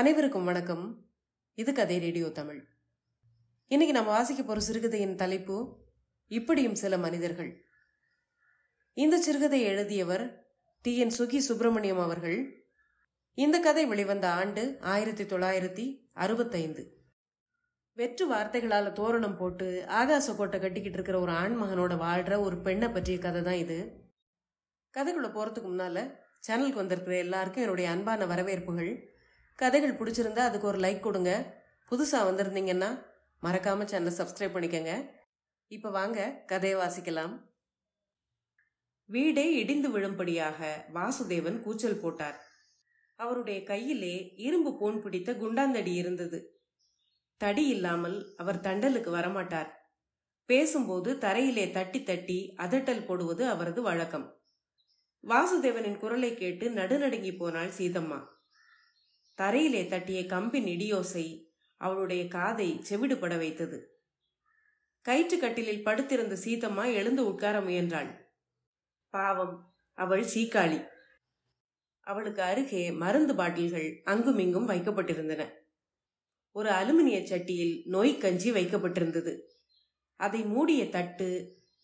அனைவருக்கும் வணக்கம் இது கதை ரேடியோ தமிழ் இன்னைக்கு நம்ம வாசிக்க போகிற சிறுகதையின் தலைப்பு இப்படியும் சில மனிதர்கள் இந்த சிறுகதை எழுதியவர் டி என் சுகி சுப்பிரமணியம் அவர்கள் இந்த கதை வெளிவந்த ஆண்டு ஆயிரத்தி தொள்ளாயிரத்தி அறுபத்தைந்து வெற்று வார்த்தைகளால் தோரணம் போட்டு ஆகாச கோட்டை கட்டிக்கிட்டு இருக்கிற ஒரு ஆண்மகனோட வாழ்கிற ஒரு பெண்ணை பற்றிய கதை தான் இது கதைக்குள்ளே போகிறதுக்கு முன்னால் சேனலுக்கு வந்திருக்கிற எல்லாருக்கும் என்னுடைய அன்பான வரவேற்புகள் கதைகள் பிடிச்சிருந்தா அதுக்கு ஒரு லைக் கொடுங்க புதுசாக வந்திருந்தீங்கன்னா மறக்காமல் சேனலை சப்ஸ்கிரைப் பண்ணிக்கோங்க இப்போ வாங்க கதையை வாசிக்கலாம் வீடே இடிந்து விழும்படியாக வாசுதேவன் கூச்சல் போட்டார் அவருடைய கையிலே இரும்பு கோன் பிடித்த குண்டாந்தடி இருந்தது தடி இல்லாமல் அவர் தண்டலுக்கு வரமாட்டார் பேசும்போது தரையிலே தட்டி தட்டி அதட்டல் போடுவது அவரது வழக்கம் வாசுதேவனின் குரலை கேட்டு நடுநடுங்கி போனாள் சீதம்மா தரையிலே தட்டிய கம்பின் இடியோசை அவளுடைய காதை செவிடுபட வைத்தது கயிற்றுக்கட்டிலில் படுத்திருந்த சீதம்மா எழுந்து உட்கார முயன்றாள் பாவம் அவள் சீக்காளி அவளுக்கு அருகே மருந்து பாட்டில்கள் அங்குமிங்கும் வைக்கப்பட்டிருந்தன ஒரு அலுமினிய சட்டியில் நோய் கஞ்சி வைக்கப்பட்டிருந்தது அதை மூடிய தட்டு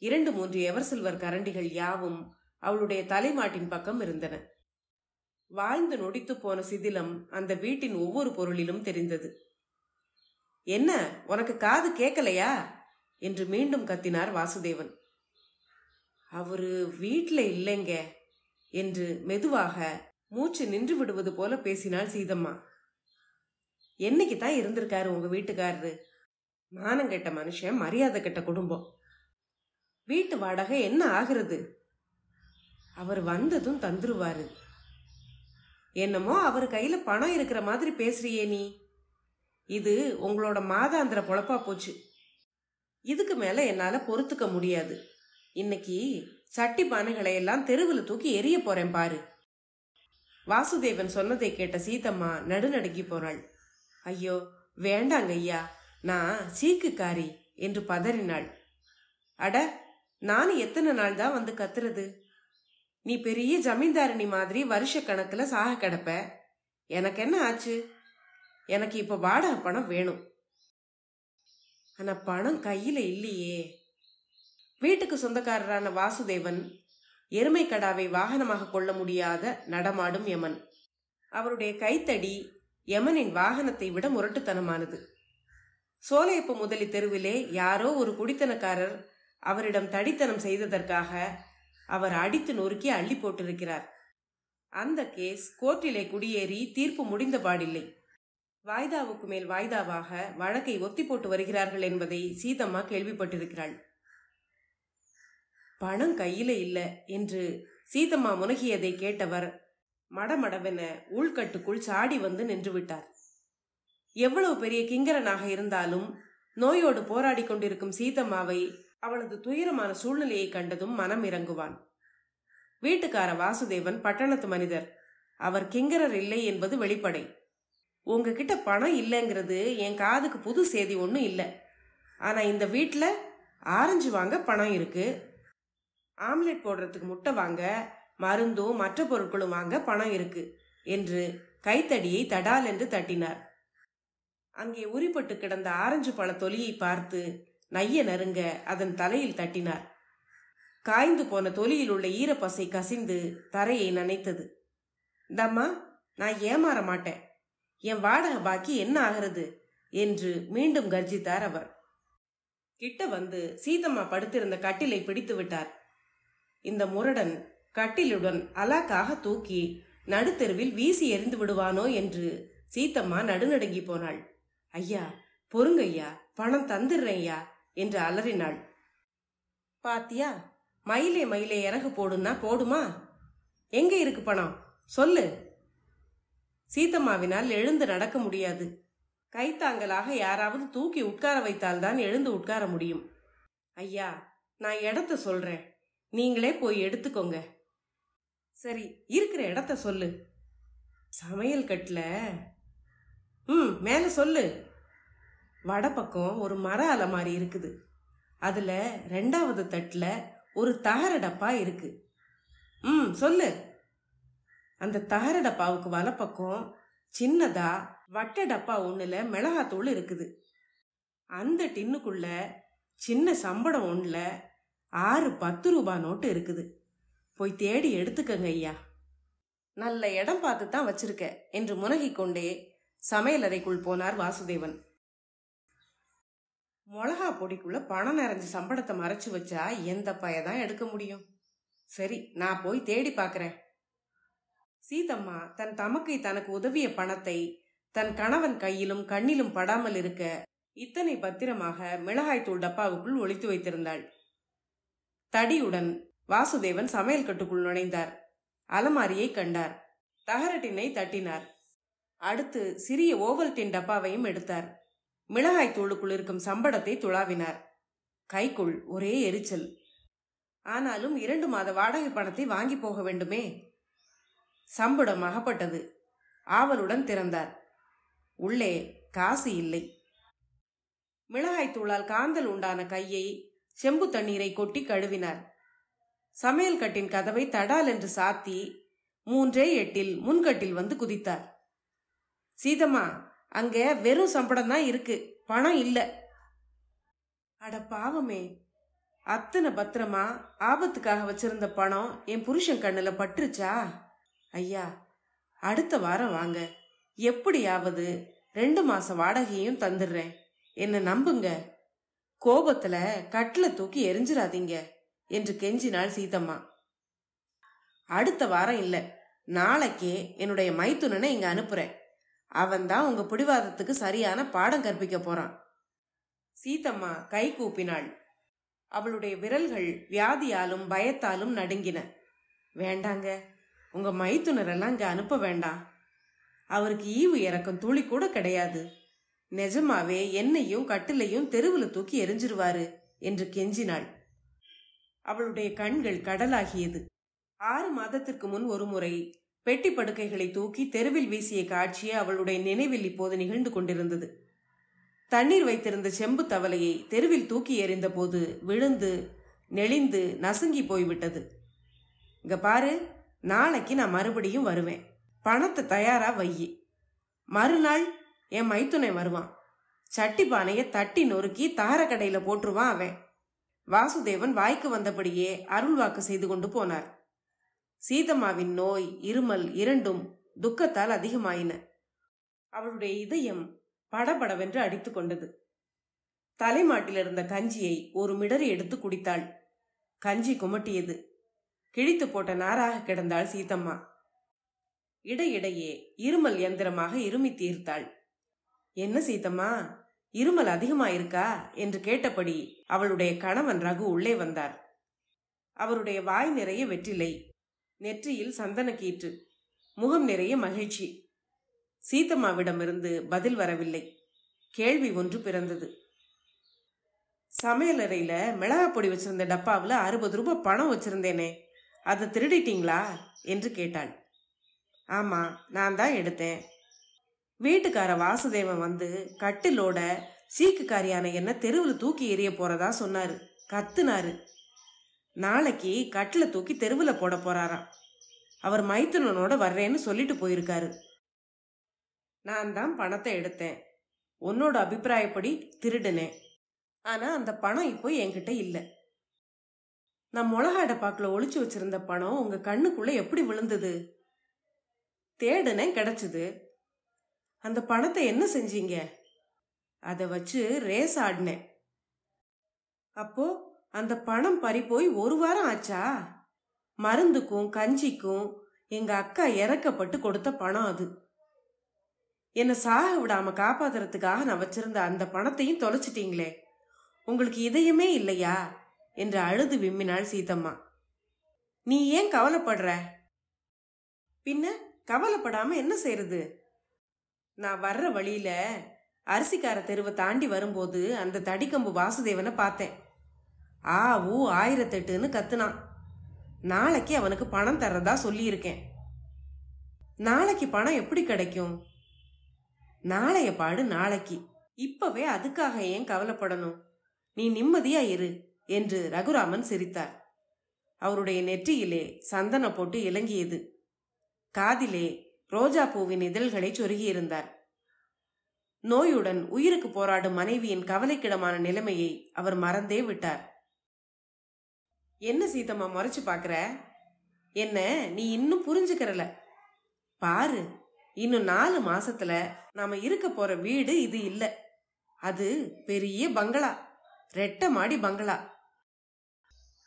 இரண்டு மூன்று எவர் கரண்டிகள் யாவும் அவளுடைய தலைமாட்டின் பக்கம் இருந்தன வாய்ந்து நொடித்து போன சிதிலம் அந்த வீட்டின் ஒவ்வொரு பொருளிலும் தெரிந்தது என்ன உனக்கு காது கேட்கலையா என்று மீண்டும் கத்தினார் வாசுதேவன் அவரு வீட்ல இல்லைங்க என்று மெதுவாக மூச்சு நின்று விடுவது போல பேசினாள் சீதம்மா என்னைக்கு தான் இருந்திருக்காரு உங்க வீட்டுக்காரரு கெட்ட மனுஷன் மரியாதை கெட்ட குடும்பம் வீட்டு வாடகை என்ன ஆகிறது அவர் வந்ததும் தந்துருவாரு என்னமோ அவர் கையில பணம் இருக்கிற மாதிரி பேசுறியே நீ இது உங்களோட மாதாந்திர பொழப்பா போச்சு இதுக்கு மேல என்னால பொறுத்துக்க முடியாது இன்னைக்கு சட்டி பானைகளை எல்லாம் தெருவில் தூக்கி எரிய போறேன் பாரு வாசுதேவன் சொன்னதை கேட்ட சீதம்மா நடுநடுங்கி போறாள் ஐயோ வேண்டாங்க ஐயா நான் சீக்குக்காரி என்று பதறினாள் அட நானும் எத்தனை நாள் தான் வந்து கத்துறது நீ பெரிய ஜமீன்தாரிணி மாதிரி வருஷ கணக்குல சாக கிடப்ப எனக்கு என்ன ஆச்சு எனக்கு இப்ப வாடகை பணம் வேணும் ஆனா பணம் கையில இல்லையே வீட்டுக்கு சொந்தக்காரரான வாசுதேவன் எருமை கடாவை வாகனமாக கொள்ள முடியாத நடமாடும் யமன் அவருடைய கைத்தடி யமனின் வாகனத்தை விட முரட்டுத்தனமானது சோலையப்ப முதலி தெருவிலே யாரோ ஒரு குடித்தனக்காரர் அவரிடம் தடித்தனம் செய்ததற்காக அவர் அடித்து நொறுக்கி அள்ளி போட்டிருக்கிறார் அந்த கேஸ் கோர்ட்டிலே குடியேறி தீர்ப்பு முடிந்தபாடில்லை வாய்தாவுக்கு மேல் வாய்தாவாக வழக்கை ஒத்தி போட்டு வருகிறார்கள் என்பதை சீதம்மா கேள்விப்பட்டிருக்கிறாள் பணம் கையில இல்ல என்று சீதம்மா முனகியதை கேட்டவர் மடமடவென உள்கட்டுக்குள் சாடி வந்து நின்று விட்டார் எவ்வளவு பெரிய கிங்கரனாக இருந்தாலும் நோயோடு போராடி கொண்டிருக்கும் சீதம்மாவை அவனது துயரமான சூழ்நிலையை கண்டதும் மனம் இறங்குவான் வீட்டுக்கார வாசுதேவன் பட்டணத்து மனிதர் அவர் கிங்கரர் இல்லை என்பது வெளிப்படை உங்ககிட்ட பணம் இல்லைங்கிறது என் காதுக்கு புது செய்தி ஒன்றும் இல்லை ஆனால் இந்த வீட்டில் ஆரஞ்சு வாங்க பணம் இருக்கு ஆம்லெட் போடுறதுக்கு முட்டை வாங்க மருந்தும் மற்ற பொருட்களும் வாங்க பணம் இருக்கு என்று கைத்தடியை தடால் என்று தட்டினார் அங்கே உரிப்பட்டு கிடந்த ஆரஞ்சு பழ தொலியை பார்த்து நைய நறுங்க அதன் தலையில் தட்டினார் காய்ந்து போன தொலியில் உள்ள ஈரப்பசை கசிந்து தரையை நனைத்தது தம்மா நான் ஏமாற மாட்டேன் என் வாடகை பாக்கி என்ன ஆகிறது என்று மீண்டும் கர்ஜித்தார் அவர் கிட்ட வந்து சீதம்மா படுத்திருந்த கட்டிலை பிடித்து விட்டார் இந்த முரடன் கட்டிலுடன் அலாக்காக தூக்கி நடுத்தெருவில் வீசி எறிந்து விடுவானோ என்று சீத்தம்மா நடுநடுங்கி போனாள் ஐயா பொறுங்கய்யா பணம் தந்துடுறேன் ஐயா என்று அலறினாள் பாத்தியா மயிலே மயிலே இறகு போடுன்னா போடுமா எங்க இருக்கு பணம் சொல்லு சீத்தம்மாவினால் எழுந்து நடக்க முடியாது கைத்தாங்கலாக யாராவது தூக்கி உட்கார வைத்தால்தான் எழுந்து உட்கார முடியும் ஐயா நான் இடத்த சொல்றேன் நீங்களே போய் எடுத்துக்கோங்க சரி இருக்கிற இடத்த சொல்லு சமையல் கட்டில ம் மேலே சொல்லு வட பக்கம் ஒரு மர அலமாரி இருக்குது அதில் ரெண்டாவது தட்டில் ஒரு தகர டப்பா இருக்கு ம் சொல்லு அந்த தகர டப்பாவுக்கு வலப்பக்கம் சின்னதா வட்ட டப்பா ஒன்றுல மிளகாத்தூள் இருக்குது அந்த டின்னுக்குள்ள சின்ன சம்படம் ஒன்றில் ஆறு பத்து ரூபா நோட்டு இருக்குது போய் தேடி எடுத்துக்கங்க ஐயா நல்ல இடம் பார்த்து தான் வச்சிருக்க என்று முனகிக்கொண்டே சமையலறைக்குள் போனார் வாசுதேவன் மிளகா பொடிக்குள்ள பணம் நிறைஞ்சு சம்பளத்தை மறைச்சு வச்சா எந்த பயதான் எடுக்க முடியும் சரி நான் போய் தேடி பார்க்கறேன் சீதம்மா தன் தமக்கை தனக்கு உதவிய பணத்தை தன் கணவன் கையிலும் கண்ணிலும் படாமல் இருக்க இத்தனை பத்திரமாக மிளகாய் தூள் டப்பாவுக்குள் ஒழித்து வைத்திருந்தாள் தடியுடன் வாசுதேவன் சமையல் கட்டுக்குள் நுழைந்தார் அலமாரியை கண்டார் தகரட்டினை தட்டினார் அடுத்து சிறிய ஓவல் டின் டப்பாவையும் எடுத்தார் மிளகாய் தூளுக்குள் இருக்கும் சம்படத்தை துளாவினார் கைக்குள் ஒரே எரிச்சல் ஆனாலும் இரண்டு மாத வாடகை பணத்தை வாங்கி போக வேண்டுமே சம்படம் அகப்பட்டது ஆவலுடன் திறந்தார் உள்ளே காசு இல்லை மிளகாய் தூளால் காந்தல் உண்டான கையை செம்பு தண்ணீரை கொட்டி கழுவினார் சமையல் கட்டின் கதவை தடால் என்று சாத்தி மூன்றே எட்டில் முன்கட்டில் வந்து குதித்தார் சீதம்மா அங்க வெறும் சம்பளம் தான் இருக்கு பணம் இல்ல அட பாவமே அத்தனை பத்திரமா ஆபத்துக்காக வச்சிருந்த பணம் என் புருஷன் கண்ணுல பட்டுருச்சா ஐயா அடுத்த வாரம் வாங்க எப்படியாவது ரெண்டு மாசம் வாடகையும் தந்துடுறேன் என்ன நம்புங்க கோபத்துல கட்டில தூக்கி எரிஞ்சிடாதீங்க என்று கெஞ்சினாள் சீதம்மா அடுத்த வாரம் இல்ல நாளைக்கே என்னுடைய மைத்துனனை இங்க அனுப்புறேன் அவன்தான் உங்க பிடிவாதத்துக்கு சரியான பாடம் கற்பிக்க போறான் சீதம்மா கை கூப்பினாள் அவளுடைய விரல்கள் வியாதியாலும் பயத்தாலும் நடுங்கின வேண்டாங்க உங்க மைத்துனரெல்லாம் இங்க அனுப்ப வேண்டாம் அவருக்கு ஈவு இறக்கம் துளி கூட கிடையாது நிஜமாவே என்னையும் கட்டிலையும் தெருவில் தூக்கி எரிஞ்சிருவாரு என்று கெஞ்சினாள் அவளுடைய கண்கள் கடலாகியது ஆறு மாதத்திற்கு முன் ஒரு முறை பெட்டி படுக்கைகளை தூக்கி தெருவில் வீசிய காட்சியே அவளுடைய நினைவில் இப்போது நிகழ்ந்து கொண்டிருந்தது தண்ணீர் வைத்திருந்த செம்பு தவலையை தெருவில் தூக்கி எறிந்தபோது விழுந்து நெளிந்து நசுங்கி போய்விட்டது இங்க பாரு நாளைக்கு நான் மறுபடியும் வருவேன் பணத்தை தயாரா வையி மறுநாள் என் மைத்துனை வருவான் சட்டி பானையை தட்டி நொறுக்கி தாரக்கடையில போட்டுருவான் அவன் வாசுதேவன் வாய்க்கு வந்தபடியே அருள்வாக்கு செய்து கொண்டு போனார் சீதம்மாவின் நோய் இருமல் இரண்டும் துக்கத்தால் அதிகமாயின அவளுடைய இதயம் படபடவென்று அடித்துக் கொண்டது தலைமாட்டிலிருந்த கஞ்சியை ஒரு மிடறி எடுத்து குடித்தாள் கஞ்சி குமட்டியது கிழித்து போட்ட நாராக கிடந்தாள் சீதம்மா இடையிடையே இருமல் எந்திரமாக இருமி தீர்த்தாள் என்ன சீதம்மா இருமல் அதிகமாயிருக்கா என்று கேட்டபடி அவளுடைய கணவன் ரகு உள்ளே வந்தார் அவருடைய வாய் நிறைய வெற்றிலை நெற்றியில் சந்தன கீற்று முகம் நிறைய மகிழ்ச்சி சீத்தம்மாவிடமிருந்து பதில் வரவில்லை கேள்வி ஒன்று பிறந்தது அறையில மிளகா பொடி வச்சிருந்த டப்பாவில் அறுபது ரூபாய் பணம் வச்சிருந்தேனே அதை திருடிட்டீங்களா என்று கேட்டாள் ஆமா நான் தான் எடுத்தேன் வீட்டுக்கார வாசுதேவன் வந்து கட்டிலோட சீக்குக்காரியான என்ன தெருவில் தூக்கி எறிய போறதா சொன்னாரு கத்துனாரு நாளைக்கு கட்டில் தூக்கி தெருவில் போட போறாராம் அவர் மைத்துனனோட வர்றேன்னு சொல்லிட்டு போயிருக்காரு நான் தான் பணத்தை எடுத்தேன் உன்னோட அபிப்பிராயப்படி திருடுனேன் ஆனா அந்த பணம் இப்போ என்கிட்ட இல்லை நான் மிளகாடை பாக்கல ஒளிச்சு வச்சிருந்த பணம் உங்க கண்ணுக்குள்ள எப்படி விழுந்தது தேடுனே கிடைச்சது அந்த பணத்தை என்ன செஞ்சீங்க அதை வச்சு ரேஸ் ஆடினேன் அப்போ அந்த பணம் பறி போய் ஒரு வாரம் ஆச்சா மருந்துக்கும் கஞ்சிக்கும் எங்க அக்கா இறக்கப்பட்டு கொடுத்த பணம் அது என்னை சாக விடாம காப்பாத்துறதுக்காக நான் வச்சிருந்த அந்த பணத்தையும் தொலைச்சிட்டீங்களே உங்களுக்கு இதயமே இல்லையா என்று அழுது விம்மினாள் சீதம்மா நீ ஏன் கவலைப்படுற பின்ன கவலைப்படாம என்ன செய்யறது நான் வர்ற வழியில அரிசிக்கார தெருவை தாண்டி வரும்போது அந்த தடிக்கம்பு வாசுதேவனை பார்த்தேன் ஆ ஊ ஆயிரத்தெட்டுன்னு கத்துனான் நாளைக்கு அவனுக்கு பணம் தர்றதா சொல்லியிருக்கேன் நாளைக்கு பணம் எப்படி கிடைக்கும் நாளைய பாடு நாளைக்கு இப்பவே அதுக்காக ஏன் கவலைப்படணும் நீ நிம்மதியா இரு என்று ரகுராமன் சிரித்தார் அவருடைய நெற்றியிலே சந்தன போட்டு இலங்கியது காதிலே ரோஜா பூவின் இதழ்களை சொருகியிருந்தார் நோயுடன் உயிருக்கு போராடும் மனைவியின் கவலைக்கிடமான நிலைமையை அவர் மறந்தே விட்டார் என்ன சீதம்மா முறைச்சு பார்க்குற என்ன நீ இன்னும் புரிஞ்சுக்கிறல பாரு இன்னும் நாலு மாசத்துல நாம இருக்க போற வீடு இது இல்ல அது பெரிய பங்களா ரெட்ட மாடி பங்களா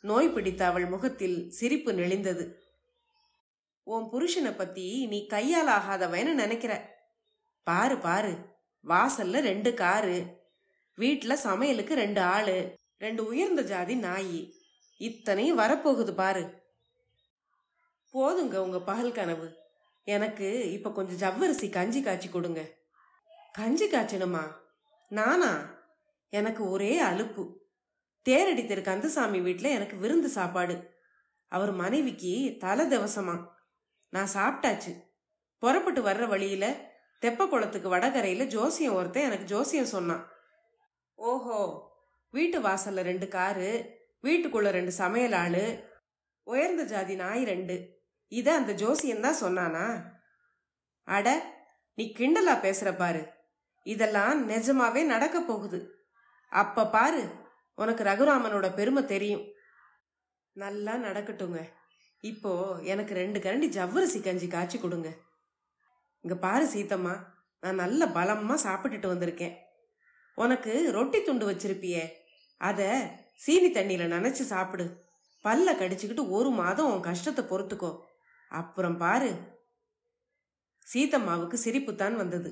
நோய் பிடித்த அவள் முகத்தில் சிரிப்பு நெளிந்தது உன் புருஷனை பத்தி நீ கையால் ஆகாதவன்னு நினைக்கிற பாரு பாரு வாசல்ல ரெண்டு காரு வீட்டுல சமையலுக்கு ரெண்டு ஆளு ரெண்டு உயர்ந்த ஜாதி நாயி இத்தனையும் வரப்போகுது பாரு போதுங்க உங்க பகல் கனவு எனக்கு இப்ப கொஞ்சம் ஜவ்வரிசி கஞ்சி காய்ச்சி கொடுங்க கஞ்சி காய்ச்சணுமா நானா எனக்கு ஒரே அலுப்பு தேரடி திரு கந்தசாமி வீட்டில் எனக்கு விருந்து சாப்பாடு அவர் மனைவிக்கு தலை திவசமா நான் சாப்பிட்டாச்சு புறப்பட்டு வர்ற வழியில தெப்ப குளத்துக்கு வடகரையில ஜோசியம் ஒருத்தன் எனக்கு ஜோசியம் சொன்னான் ஓஹோ வீட்டு வாசல்ல ரெண்டு காரு வீட்டுக்குள்ள ரெண்டு சமையல் ஆளு உயர்ந்த ஜாதி நாய் ரெண்டு இத அந்த ஜோசியன் தான் சொன்னானா அட நீ கிண்டலா பேசுற பாரு இதெல்லாம் நிஜமாவே நடக்க போகுது அப்ப பாரு உனக்கு ரகுராமனோட பெருமை தெரியும் நல்லா நடக்கட்டுங்க இப்போ எனக்கு ரெண்டு கரண்டி ஜவ்வரிசி கஞ்சி காய்ச்சி கொடுங்க இங்க பாரு சீத்தம்மா நான் நல்ல பலமா சாப்பிட்டுட்டு வந்திருக்கேன் உனக்கு ரொட்டி துண்டு வச்சிருப்பியே அத சீனி தண்ணியில நினைச்சு சாப்பிடு பல்ல கடிச்சுக்கிட்டு ஒரு மாதம் உன் கஷ்டத்தை பொறுத்துக்கோ அப்புறம் பாரு சீத்தம்மாவுக்கு சிரிப்புத்தான் வந்தது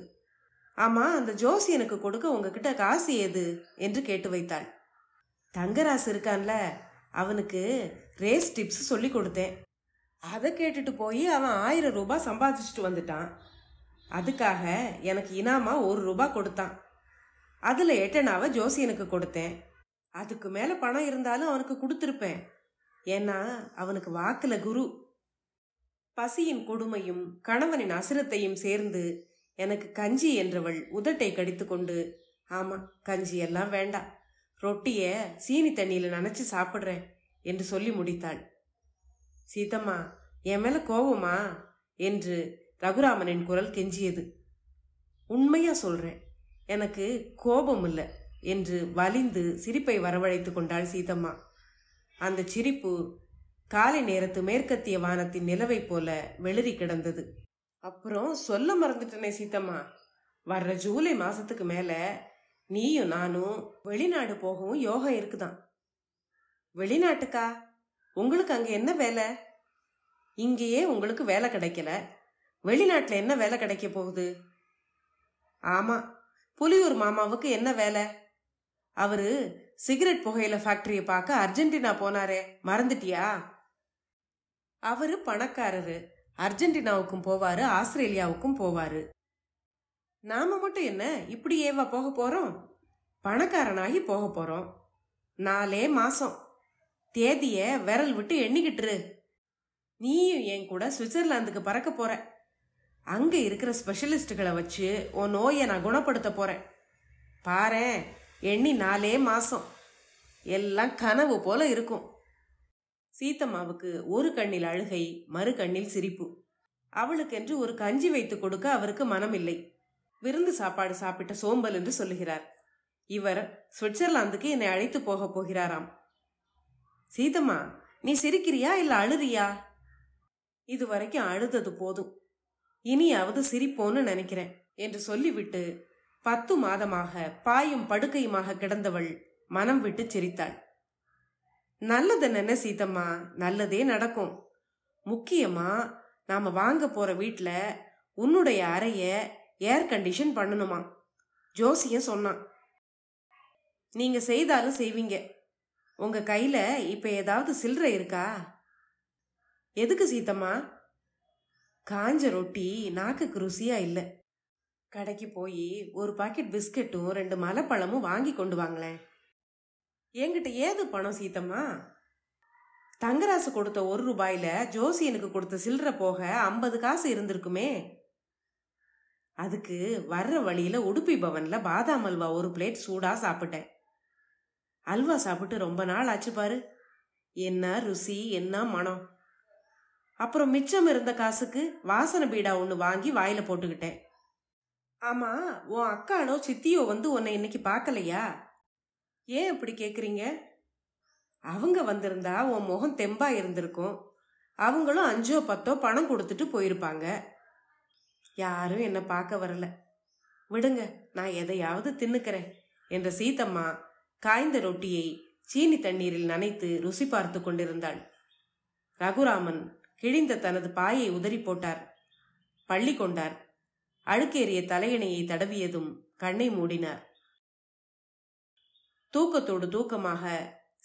ஆமா அந்த ஜோசி எனக்கு கொடுக்க உங்ககிட்ட காசு ஏது என்று கேட்டு வைத்தாள் தங்கராசு இருக்கான்ல அவனுக்கு ரேஸ் டிப்ஸ் சொல்லி கொடுத்தேன் அதை கேட்டுட்டு போய் அவன் ஆயிரம் ரூபாய் சம்பாதிச்சுட்டு வந்துட்டான் அதுக்காக எனக்கு இனாமா ஒரு ரூபாய் கொடுத்தான் அதில் எட்டனாவை ஜோசியனுக்கு கொடுத்தேன் அதுக்கு மேல பணம் இருந்தாலும் அவனுக்கு கொடுத்துருப்பேன் ஏன்னா அவனுக்கு வாக்குல குரு பசியின் கொடுமையும் கணவனின் அசுரத்தையும் சேர்ந்து எனக்கு கஞ்சி என்றவள் உதட்டை கடித்துக்கொண்டு ஆமா கஞ்சி எல்லாம் வேண்டாம் ரொட்டிய சீனி தண்ணியில நனைச்சு சாப்பிடுறேன் என்று சொல்லி முடித்தாள் சீதம்மா என் மேல கோவமா என்று ரகுராமனின் குரல் கெஞ்சியது உண்மையா சொல்றேன் எனக்கு கோபம் இல்லை என்று வலிந்து சிரிப்பை வரவழைத்து கொண்டாள் சீதம்மா அந்த சிரிப்பு காலை நேரத்து மேற்கத்திய வானத்தின் நிலவை போல வெளிரி கிடந்தது அப்புறம் சொல்ல மறந்துட்டனே சீதம்மா வர்ற ஜூலை மாசத்துக்கு மேல நீயும் நானும் வெளிநாடு போகவும் யோகா இருக்குதான் வெளிநாட்டுக்கா உங்களுக்கு அங்க என்ன வேலை இங்கேயே உங்களுக்கு வேலை கிடைக்கல வெளிநாட்டுல என்ன வேலை கிடைக்க போகுது ஆமா புலியூர் மாமாவுக்கு என்ன வேலை அவரு சிகரெட் புகையில ஃபேக்டரிய பார்க்க அர்ஜென்டினா போனாரே மறந்துட்டியா அவரு பணக்காரரு அர்ஜென்டினாவுக்கும் போவாரு ஆஸ்திரேலியாவுக்கும் போவாரு நாம மட்டும் என்ன ஏவா போக போறோம் பணக்காரனாகி போக போறோம் நாலே மாசம் தேதிய விரல் விட்டு எண்ணிக்கிட்டுரு நீயும் என் கூட சுவிட்சர்லாந்துக்கு பறக்க போற அங்க இருக்கிற ஸ்பெஷலிஸ்டுகளை வச்சு உன் நோயை நான் குணப்படுத்த போறேன் பாரு எண்ணி நாலே மாதம் எல்லாம் கனவு போல இருக்கும் சீத்தம்மாவுக்கு ஒரு கண்ணில் அழுகை மறு கண்ணில் சிரிப்பு அவளுக்கென்று ஒரு கஞ்சி வைத்து கொடுக்க அவருக்கு மனமில்லை விருந்து சாப்பாடு சாப்பிட்ட சோம்பல் என்று சொல்லுகிறார் இவர் சுவிட்சர்லாந்துக்கு என்னை அழைத்து போக போகிறாராம் சீதம்மா நீ சிரிக்கிறியா இல்ல அழுதியா இது வரைக்கும் அழுதது போதும் இனியாவது சிரிப்போன்னு நினைக்கிறேன் என்று சொல்லிவிட்டு பத்து மாதமாக பாயும் படுக்கையுமாக கிடந்தவள் மனம் விட்டு சிரித்தாள் நல்லது என்ன சீதம்மா நல்லதே நடக்கும் முக்கியமா நாம வாங்க போற வீட்டுல உன்னுடைய அறைய ஏர் கண்டிஷன் பண்ணணுமா ஜோசிய சொன்னான் நீங்க செய்தாலும் செய்வீங்க உங்க கையில இப்ப ஏதாவது சில்லறை இருக்கா எதுக்கு சீத்தம்மா காஞ்ச ரொட்டி நாக்குக்கு ருசியா இல்லை கடைக்கு போய் ஒரு பாக்கெட் பிஸ்கட்டும் ரெண்டு மலைப்பழமும் வாங்கி கொண்டு வாங்களேன் என்கிட்ட ஏது பணம் சீத்தம்மா தங்கராசு கொடுத்த ஒரு ரூபாயில ஜோசியனுக்கு கொடுத்த சில்லற போக ஐம்பது காசு இருந்திருக்குமே அதுக்கு வர்ற வழியில உடுப்பி பவன்ல பாதாம் அல்வா ஒரு பிளேட் சூடா சாப்பிட்டேன் அல்வா சாப்பிட்டு ரொம்ப நாள் ஆச்சு பாரு என்ன ருசி என்ன மனம் அப்புறம் மிச்சம் இருந்த காசுக்கு வாசனை பீடா ஒன்று வாங்கி வாயில போட்டுக்கிட்டேன் ஆமா உன் அக்கானோ சித்தியோ வந்து உன்னை இன்னைக்கு பார்க்கலையா ஏன் இப்படி கேக்குறீங்க அவங்க வந்திருந்தா உன் முகம் தெம்பா இருந்திருக்கும் அவங்களும் அஞ்சோ பத்தோ பணம் கொடுத்துட்டு போயிருப்பாங்க யாரும் என்னை பார்க்க வரல விடுங்க நான் எதையாவது தின்னுக்கிறேன் என்ற சீத்தம்மா காய்ந்த ரொட்டியை சீனி தண்ணீரில் நனைத்து ருசி பார்த்து கொண்டிருந்தாள் ரகுராமன் கிழிந்த தனது பாயை உதறி போட்டார் பள்ளி கொண்டார் அழுக்கேறிய தலையணையை தடவியதும் கண்ணை மூடினார் தூக்கத்தோடு தூக்கமாக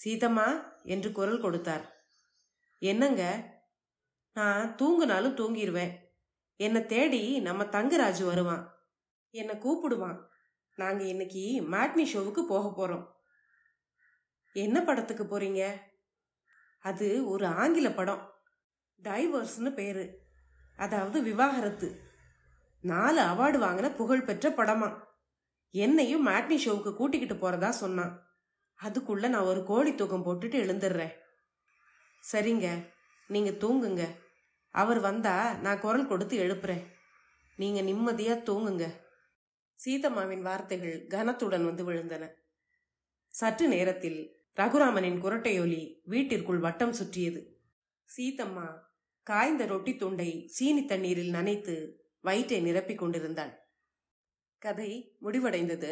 சீதம்மா என்று குரல் கொடுத்தார் என்னங்க நான் தூங்குனாலும் தூங்கிடுவேன் என்னை தேடி நம்ம தங்கராஜு வருவான் என்னை கூப்பிடுவான் நாங்க இன்னைக்கு மேட்னி ஷோவுக்கு போக போறோம் என்ன படத்துக்கு போறீங்க அது ஒரு ஆங்கில படம் டைவர்ஸ்னு பேரு அதாவது விவாகரத்து நாலு அவார்டு வாங்கின புகழ்பெற்ற படமா என்னையும் மேட்னி ஷோவுக்கு கூட்டிக்கிட்டு போறதா சொன்னான் அதுக்குள்ள நான் ஒரு கோழி தூக்கம் போட்டுட்டு எழுந்துடுறேன் சரிங்க நீங்க தூங்குங்க அவர் வந்தா நான் குரல் கொடுத்து எழுப்புறேன் நீங்க நிம்மதியா தூங்குங்க சீதம்மாவின் வார்த்தைகள் கனத்துடன் வந்து விழுந்தன சற்று நேரத்தில் ரகுராமனின் குரட்டையொலி வீட்டிற்குள் வட்டம் சுற்றியது சீதம்மா காய்ந்த ரொட்டி துண்டை சீனி தண்ணீரில் நனைத்து வயிற்றை நிரப்பிக் கொண்டிருந்தாள் கதை முடிவடைந்தது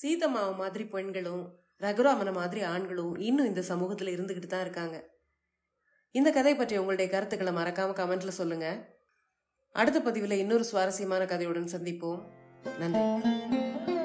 சீதம்மாவை மாதிரி பெண்களும் ரகுராமனை மாதிரி ஆண்களும் இன்னும் இந்த சமூகத்தில் இருந்துக்கிட்டு தான் இருக்காங்க இந்த கதை பற்றி உங்களுடைய கருத்துக்களை மறக்காம கமெண்ட்ல சொல்லுங்க அடுத்த பதிவில் இன்னொரு சுவாரஸ்யமான கதையுடன் சந்திப்போம் நன்றி